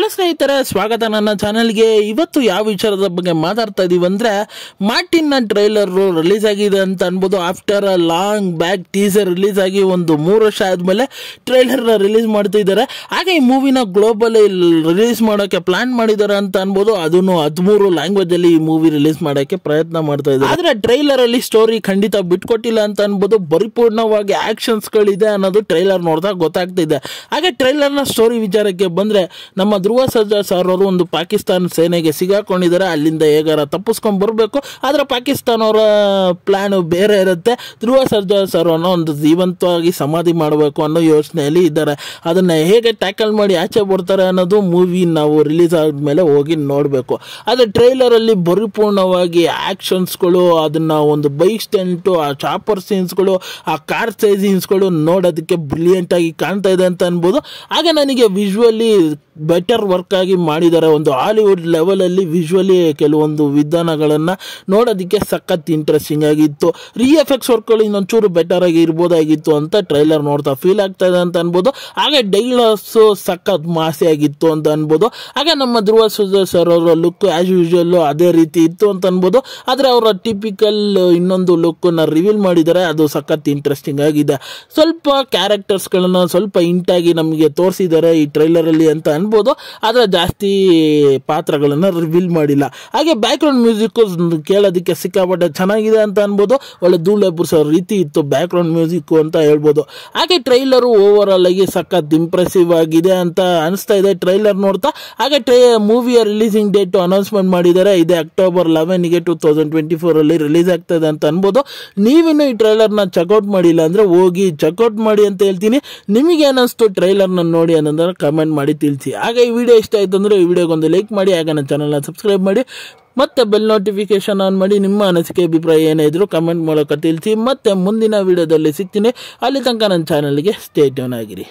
ಹಲ ಸ್ನೇಹಿತರೆ ಸ್ವಾಗತ ನನ್ನ ಚಾನಲ್ಗೆ ಇವತ್ತು ಯಾವ ವಿಚಾರದ ಬಗ್ಗೆ ಮಾತಾಡ್ತಾ ಇದೀವಿ ಅಂದರೆ ಮಾರ್ಟಿನ್ನ ಟ್ರೈಲರ್ ರಿಲೀಸ್ ಆಗಿದೆ ಅಂತ ಅನ್ಬೋದು after a long back teaser release ಆಗಿ ಒಂದು ಮೂರು ವರ್ಷ ಆದಮೇಲೆ ಟ್ರೈಲರ್ನ ರಿಲೀಸ್ ಮಾಡ್ತಿದ್ದಾರೆ ಹಾಗೆ ಈ ಮೂವಿನ ಗ್ಲೋಬಲ್ ರಿಲೀಸ್ ಮಾಡೋಕ್ಕೆ ಪ್ಲಾನ್ ಮಾಡಿದ್ದಾರೆ ಅಂತ ಅನ್ಬೋದು ಅದನ್ನು ಹದಿಮೂರು ಲ್ಯಾಂಗ್ವೇಜಲ್ಲಿ ಈ ಮೂವಿ ರಿಲೀಸ್ ಮಾಡೋಕ್ಕೆ ಪ್ರಯತ್ನ ಮಾಡ್ತಾ ಇದ್ದಾರೆ ಆದರೆ ಟ್ರೈಲರಲ್ಲಿ ಸ್ಟೋರಿ ಖಂಡಿತ ಬಿಟ್ಕೊಟ್ಟಿಲ್ಲ ಅಂತ ಅನ್ಬೋದು ಪರಿಪೂರ್ಣವಾಗಿ ಆ್ಯಕ್ಷನ್ಸ್ಗಳಿದೆ ಅನ್ನೋದು ಟ್ರೈಲರ್ ನೋಡಿದಾಗ ಗೊತ್ತಾಗ್ತಿದೆ ಹಾಗೆ ಟ್ರೈಲರ್ನ ಸ್ಟೋರಿ ವಿಚಾರಕ್ಕೆ ಬಂದರೆ ನಮ್ಮ ಧ್ರುವ ಸರ್ಜಾ ಸರ್ ಅವರು ಒಂದು ಪಾಕಿಸ್ತಾನ ಸೇನೆಗೆ ಸಿಗಾಕೊಂಡಿದ್ದಾರೆ ಅಲ್ಲಿಂದ ಹೇಗಾರ ತಪ್ಪಿಸ್ಕೊಂಡು ಬರಬೇಕು ಆದರೆ ಪಾಕಿಸ್ತಾನವರ ಪ್ಲ್ಯಾನು ಬೇರೆ ಇರುತ್ತೆ ಧ್ರುವ ಸರ್ಜಾ ಸರ್ ಒಂದು ಜೀವಂತವಾಗಿ ಸಮಾಧಿ ಮಾಡಬೇಕು ಅನ್ನೋ ಯೋಚನೆಯಲ್ಲಿ ಇದ್ದಾರೆ ಅದನ್ನು ಹೇಗೆ ಟ್ಯಾಕಲ್ ಮಾಡಿ ಆಚೆ ಬರ್ತಾರೆ ಅನ್ನೋದು ಮೂವಿ ನಾವು ರಿಲೀಸ್ ಆದ್ಮೇಲೆ ಹೋಗಿ ನೋಡಬೇಕು ಆದರೆ ಟ್ರೈಲರಲ್ಲಿ ಪರಿಪೂರ್ಣವಾಗಿ ಆ್ಯಕ್ಷನ್ಸ್ಗಳು ಅದನ್ನು ಒಂದು ಬೈಕ್ ಸ್ಟೆಂಟು ಆ ಚಾಪರ್ ಸೀನ್ಸ್ಗಳು ಆ ಕಾರ್ ಸೈಜಿನ್ಸ್ಗಳು ನೋಡೋದಕ್ಕೆ ಬ್ರಿಲಿಯಂಟಾಗಿ ಕಾಣ್ತಾ ಇದೆ ಅಂತ ಅನ್ಬೋದು ಆಗ ನನಗೆ ವಿಜುವಲಿ ಬೆಟರ್ ವರ್ಕ್ ಆಗಿ ಮಾಡಿದ್ದಾರೆ ಒಂದು ಹಾಲಿವುಡ್ ಲೆವೆಲಲ್ಲಿ ವಿಜುವಲಿ ಕೆಲವೊಂದು ವಿಧಾನಗಳನ್ನು ನೋಡೋದಕ್ಕೆ ಸಖತ್ ಇಂಟ್ರೆಸ್ಟಿಂಗ್ ಆಗಿತ್ತು ರಿ ಎಫೆಕ್ಟ್ಸ್ ವರ್ಕ್ಗಳು ಇನ್ನೊಂಚೂರು ಬೆಟರ್ ಆಗಿ ಇರ್ಬೋದಾಗಿತ್ತು ಅಂತ ಟ್ರೈಲರ್ ನೋಡ್ತಾ ಫೀಲ್ ಆಗ್ತಾ ಇದೆ ಅಂತ ಅನ್ಬೋದು ಹಾಗೆ ಡೈಲಾಗ್ಸು ಸಖತ್ ಮಾಸಿಯಾಗಿತ್ತು ಆಗಿತ್ತು ಅಂತ ಅನ್ಬೋದು ಹಾಗೆ ನಮ್ಮ ಧ್ರುವ ಸರ್ ಅವರ ಲುಕ್ ಆ್ಯಸ್ ಯೂಶುವಲ್ ಅದೇ ರೀತಿ ಇತ್ತು ಅಂತ ಅನ್ಬೋದು ಆದರೆ ಅವರ ಟಿಪಿಕಲ್ ಇನ್ನೊಂದು ಲುಕ್ಕನ್ನು ರಿವೀಲ್ ಮಾಡಿದ್ದಾರೆ ಅದು ಸಖತ್ ಇಂಟ್ರೆಸ್ಟಿಂಗ್ ಆಗಿದೆ ಸ್ವಲ್ಪ ಕ್ಯಾರೆಕ್ಟರ್ಸ್ಗಳನ್ನು ಸ್ವಲ್ಪ ಇಂಟಾಗಿ ನಮಗೆ ತೋರಿಸಿದ್ದಾರೆ ಈ ಟ್ರೈಲರಲ್ಲಿ ಅಂತ ಅನ್ಬೋದು ಆದರೆ ಜಾಸ್ತಿ ಪಾತ್ರಗಳನ್ನು ರಿವೀಲ್ ಮಾಡಿಲ್ಲ ಹಾಗೆ ಬ್ಯಾಕ್ಗ್ರೌಂಡ್ ಮ್ಯೂಸಿಕ್ಕು ಕೇಳೋದಕ್ಕೆ ಸಿಕ್ಕಾಪಟ್ಟೆ ಚೆನ್ನಾಗಿದೆ ಅಂತ ಅನ್ಬೋದು ಒಳ್ಳೆ ಬುರ್ಸೋ ರೀತಿ ಇತ್ತು ಬ್ಯಾಕ್ಗ್ರೌಂಡ್ ಮ್ಯೂಸಿಕ್ಕು ಅಂತ ಹೇಳ್ಬೋದು ಹಾಗೆ ಟ್ರೈಲರು ಓವರ್ ಆಲ್ ಆಗಿ ಸಖತ್ ಇಂಪ್ರೆಸಿವ್ ಆಗಿದೆ ಅಂತ ಅನಿಸ್ತಾ ಇದೆ ಟ್ರೈಲರ್ ನೋಡ್ತಾ ಹಾಗೆ ಟ್ರೈ ಮೂವಿಯ ರಿಲೀಸಿಂಗ್ ಡೇಟ್ ಅನೌನ್ಸ್ಮೆಂಟ್ ಮಾಡಿದ್ದಾರೆ ಇದೆ ಅಕ್ಟೋಬರ್ ಲೆವೆನ್ಗೆ ಟು ತೌಸಂಡ್ ಟ್ವೆಂಟಿ ಫೋರಲ್ಲಿ ರಿಲೀಸ್ ಆಗ್ತಾ ಅಂತ ಅನ್ಬೋದು ನೀವಿನ್ನೂ ಈ ಟ್ರೈಲರ್ನ ಚೆಕ್ಔಟ್ ಮಾಡಿಲ್ಲ ಅಂದರೆ ಹೋಗಿ ಚೆಕ್ಔಟ್ ಮಾಡಿ ಅಂತ ಹೇಳ್ತೀನಿ ನಿಮಗೆ ಏನಿಸ್ತು ಟ್ರೈಲರ್ನ ನೋಡಿ ಅನ್ನೋದನ್ನು ಕಮೆಂಟ್ ಮಾಡಿ ತಿಳಿಸಿ ಹಾಗೆ ಈ ವಿಡಿಯೋ ಇಷ್ಟ ಆಯಿತು ಅಂದರೆ ಈ ಒಂದು ಲೈಕ್ ಮಾಡಿ ಆಗ ನನ್ನ ಚಾನಲ್ನ ಸಬ್ಸ್ಕ್ರೈಬ್ ಮಾಡಿ ಮತ್ತೆ ಬೆಲ್ ನೋಟಿಫಿಕೇಷನ್ ಆನ್ ಮಾಡಿ ನಿಮ್ಮ ಅನಿಸಿಕೆ ಅಭಿಪ್ರಾಯ ಏನಾದರೂ ಕಮೆಂಟ್ ಮೂಲಕ ತಿಳಿಸಿ ಮತ್ತೆ ಮುಂದಿನ ವಿಡಿಯೋದಲ್ಲಿ ಸಿಗ್ತೀನಿ ಅಲ್ಲಿ ತನಕ ನನ್ನ ಚಾನಲ್ಗೆ ಸ್ಟೇಟ್ಯೂನ್ ಆಗಿರಿ